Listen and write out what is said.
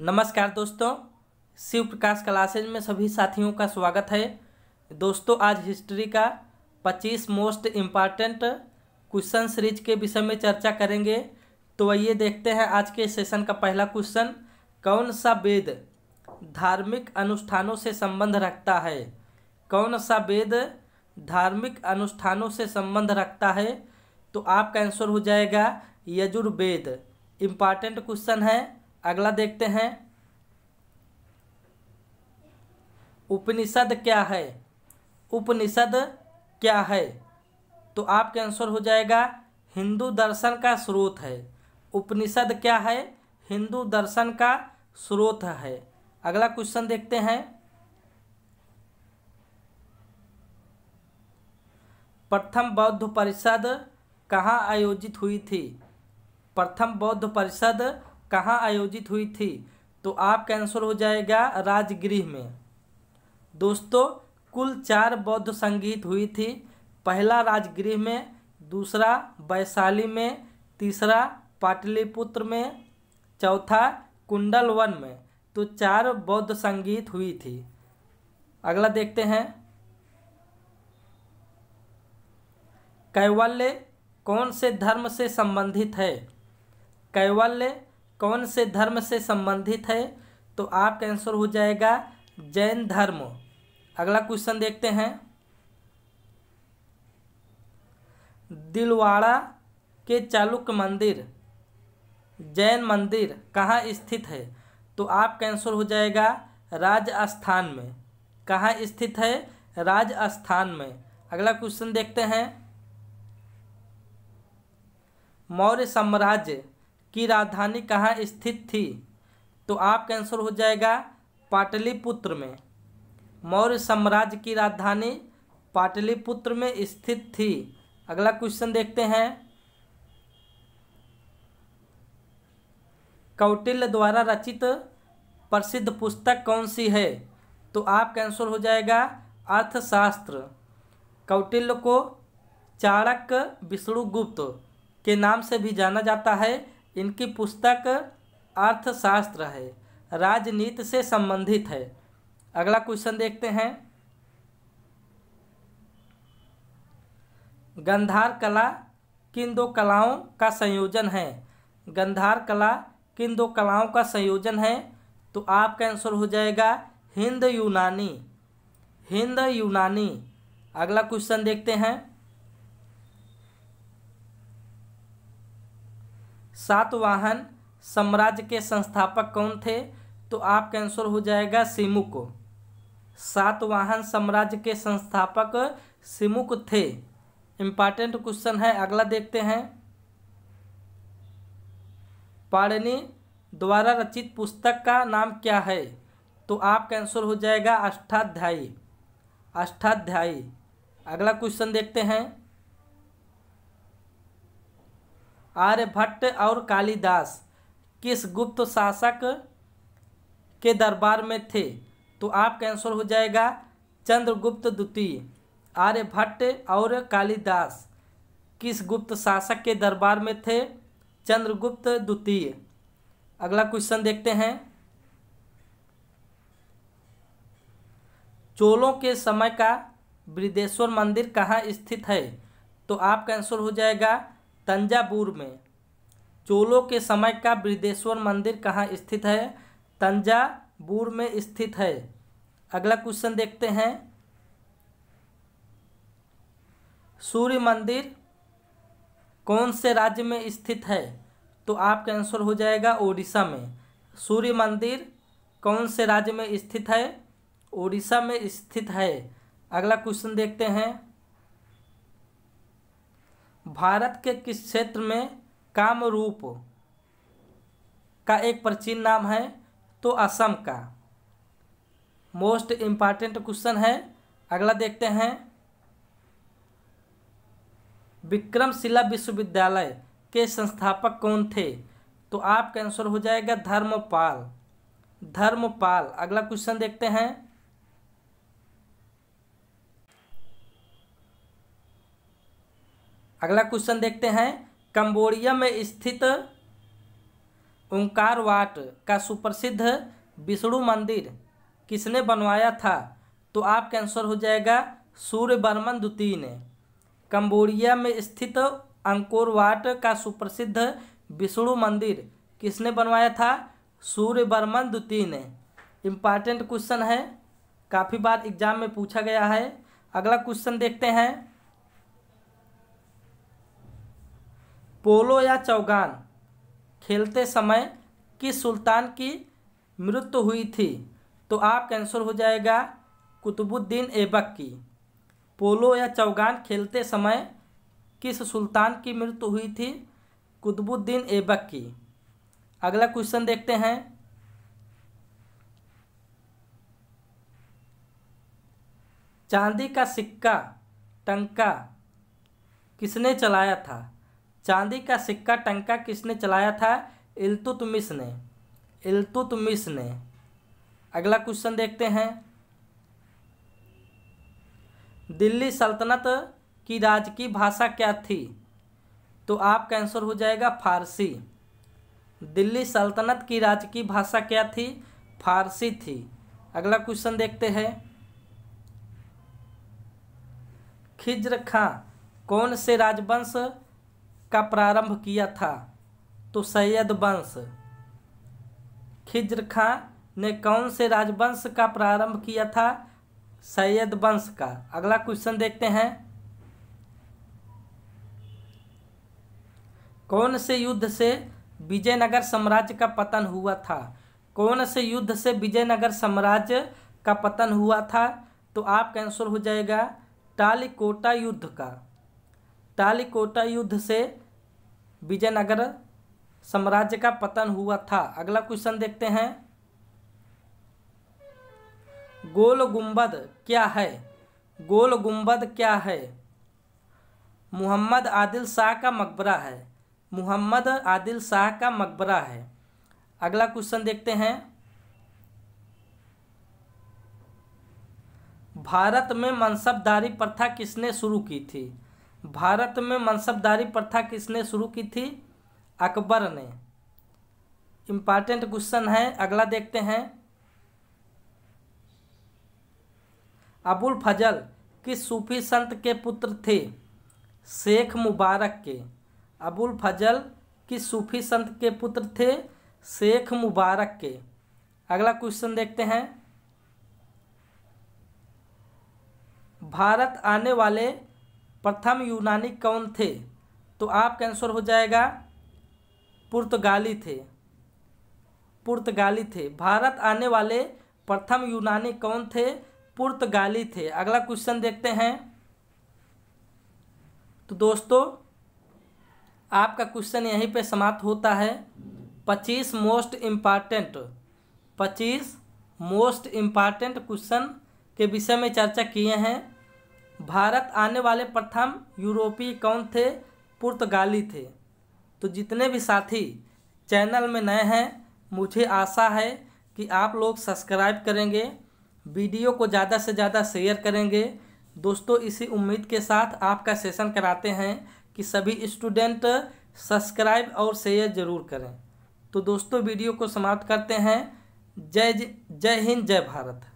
नमस्कार दोस्तों शिव प्रकाश क्लासेज में सभी साथियों का स्वागत है दोस्तों आज हिस्ट्री का 25 मोस्ट इम्पॉर्टेंट क्वेश्चन सीरीज के विषय में चर्चा करेंगे तो आइए देखते हैं आज के सेशन का पहला क्वेश्चन कौन सा वेद धार्मिक अनुष्ठानों से संबंध रखता है कौन सा वेद धार्मिक अनुष्ठानों से संबंध रखता है तो आपका आंसर हो जाएगा यजुर्वेद इम्पॉर्टेंट क्वेश्चन है अगला देखते हैं उपनिषद क्या है उपनिषद क्या है तो आपके आंसर हो जाएगा हिंदू दर्शन का स्रोत है उपनिषद क्या है हिंदू दर्शन का स्रोत है अगला क्वेश्चन देखते हैं प्रथम बौद्ध परिषद कहाँ आयोजित हुई थी प्रथम बौद्ध परिषद कहाँ आयोजित हुई थी तो आपका आंसर हो जाएगा राजगृह में दोस्तों कुल चार बौद्ध संगीत हुई थी पहला राजगृह में दूसरा वैशाली में तीसरा पाटलिपुत्र में चौथा कुंडलवन में तो चार बौद्ध संगीत हुई थी अगला देखते हैं कैवल्य कौन से धर्म से संबंधित है कैवल्य कौन से धर्म से संबंधित है तो आपका आंसर हो जाएगा जैन धर्म अगला क्वेश्चन देखते हैं दिलवाड़ा के चालुक्य मंदिर जैन मंदिर कहाँ स्थित है तो आपका आंसर हो जाएगा राजस्थान में कहाँ स्थित है राजस्थान में अगला क्वेश्चन देखते हैं मौर्य साम्राज्य की राजधानी कहाँ स्थित थी तो आपका आंसर हो जाएगा पाटलिपुत्र में मौर्य साम्राज्य की राजधानी पाटलिपुत्र में स्थित थी अगला क्वेश्चन देखते हैं कौटिल्य द्वारा रचित प्रसिद्ध पुस्तक कौन सी है तो आपका आंसर हो जाएगा अर्थशास्त्र कौटिल्य को चाणक्य विष्णुगुप्त के नाम से भी जाना जाता है इनकी पुस्तक अर्थशास्त्र है राजनीति से संबंधित है अगला क्वेश्चन देखते हैं गंधार कला किन दो कलाओं का संयोजन है गंधार कला किन दो कलाओं का संयोजन है तो आपका आंसर हो जाएगा हिंद यूनानी हिंद यूनानी अगला क्वेश्चन देखते हैं सातवाहन साम्राज्य के संस्थापक कौन थे तो आपका आंसर हो जाएगा सिमुक सातवाहन साम्राज्य के संस्थापक सिमुक थे इम्पॉर्टेंट क्वेश्चन है अगला देखते हैं पाड़नी द्वारा रचित पुस्तक का नाम क्या है तो आपका आंसर हो जाएगा अष्टाध्यायी अष्टाध्यायी अगला क्वेश्चन देखते हैं आर्यभट्ट और कालिदास किस गुप्त शासक के दरबार में थे तो आपका आंसर हो जाएगा चंद्रगुप्त द्वितीय आर्यभट्ट और कालिदास किस गुप्त शासक के दरबार में थे चंद्रगुप्त द्वितीय अगला क्वेश्चन देखते हैं चोलों के समय का बृदेश्वर मंदिर कहाँ स्थित है तो आपका आंसर हो जाएगा तंजावूर में चोलों के समय का बृदेश्वर मंदिर कहाँ स्थित है तंजावूर में स्थित है अगला क्वेश्चन देखते हैं सूर्य मंदिर कौन से राज्य में स्थित है तो आपका आंसर हो जाएगा ओडिशा में सूर्य मंदिर कौन से राज्य में स्थित है ओडिशा में स्थित है अगला क्वेश्चन देखते हैं भारत के किस क्षेत्र में कामरूप का एक प्राचीन नाम है तो असम का मोस्ट इम्पॉर्टेंट क्वेश्चन है अगला देखते हैं विक्रमशिला विश्वविद्यालय के संस्थापक कौन थे तो आपका आंसर हो जाएगा धर्मपाल धर्मपाल अगला क्वेश्चन देखते हैं अगला क्वेश्चन देखते हैं कंबोडिया में स्थित ओंकार वाट का सुप्रसिद्ध विष्णु मंदिर किसने बनवाया था तो आपका आंसर हो जाएगा सूर्य बर्मन द्वितीय ने कंबोडिया में स्थित अंकोर वाट का सुप्रसिद्ध विष्णु मंदिर किसने बनवाया था सूर्य बर्मन द्वितीय ने इम्पॉर्टेंट क्वेश्चन है काफ़ी बार एग्जाम में पूछा गया है अगला क्वेश्चन देखते हैं पोलो या चौगान खेलते समय किस सुल्तान की मृत्यु हुई थी तो आपका आंसर हो जाएगा कुतुबुद्दीन ऐबक की पोलो या चौगान खेलते समय किस सुल्तान की मृत्यु हुई थी कुतुबुद्दीन ऐबक की अगला क्वेश्चन देखते हैं चांदी का सिक्का टंका किसने चलाया था चांदी का सिक्का टंका किसने चलाया था इल्तुतमिश ने इल्तुतमिश ने अगला क्वेश्चन देखते हैं दिल्ली सल्तनत की राजकीय भाषा क्या थी तो आपका आंसर हो जाएगा फारसी दिल्ली सल्तनत की राजकीय भाषा क्या थी फारसी थी अगला क्वेश्चन देखते हैं खिज्र खां कौन से राजवंश का प्रारंभ किया था तो सैयद वंश खिज्र खां ने कौन से राजवंश का प्रारंभ किया था सैयद वंश का अगला क्वेश्चन देखते हैं कौन से युद्ध से विजयनगर साम्राज्य का पतन हुआ था कौन से युद्ध से विजयनगर साम्राज्य का पतन हुआ था तो आपका आंसर हो जाएगा टालिकोटा युद्ध का टालीकोटा युद्ध से विजयनगर साम्राज्य का पतन हुआ था अगला क्वेश्चन देखते हैं गोल गुंबद क्या है गोल गुंबद क्या है मुहम्मद आदिल शाह का मकबरा है मुहम्मद आदिल शाह का मकबरा है अगला क्वेश्चन देखते हैं भारत में मनसबदारी प्रथा किसने शुरू की थी भारत में मनसबदारी प्रथा किसने शुरू की थी अकबर ने इम्पॉर्टेंट क्वेश्चन है अगला देखते हैं अबुल फजल किस सूफी संत के पुत्र थे शेख मुबारक के अबुल फजल किस सूफी संत के पुत्र थे शेख मुबारक के अगला क्वेश्चन देखते हैं भारत आने वाले प्रथम यूनानी कौन थे तो आपका आंसर हो जाएगा पुर्तगाली थे पुर्तगाली थे भारत आने वाले प्रथम यूनानी कौन थे पुर्तगाली थे अगला क्वेश्चन देखते हैं तो दोस्तों आपका क्वेश्चन यहीं पे समाप्त होता है पच्चीस मोस्ट इम्पॉर्टेंट पच्चीस मोस्ट इम्पॉर्टेंट क्वेश्चन के विषय में चर्चा किए हैं भारत आने वाले प्रथम यूरोपीय कौन थे पुर्तगाली थे तो जितने भी साथी चैनल में नए हैं मुझे आशा है कि आप लोग सब्सक्राइब करेंगे वीडियो को ज़्यादा से ज़्यादा शेयर करेंगे दोस्तों इसी उम्मीद के साथ आपका सेशन कराते हैं कि सभी स्टूडेंट सब्सक्राइब और शेयर ज़रूर करें तो दोस्तों वीडियो को समाप्त करते हैं जय जय हिंद जय भारत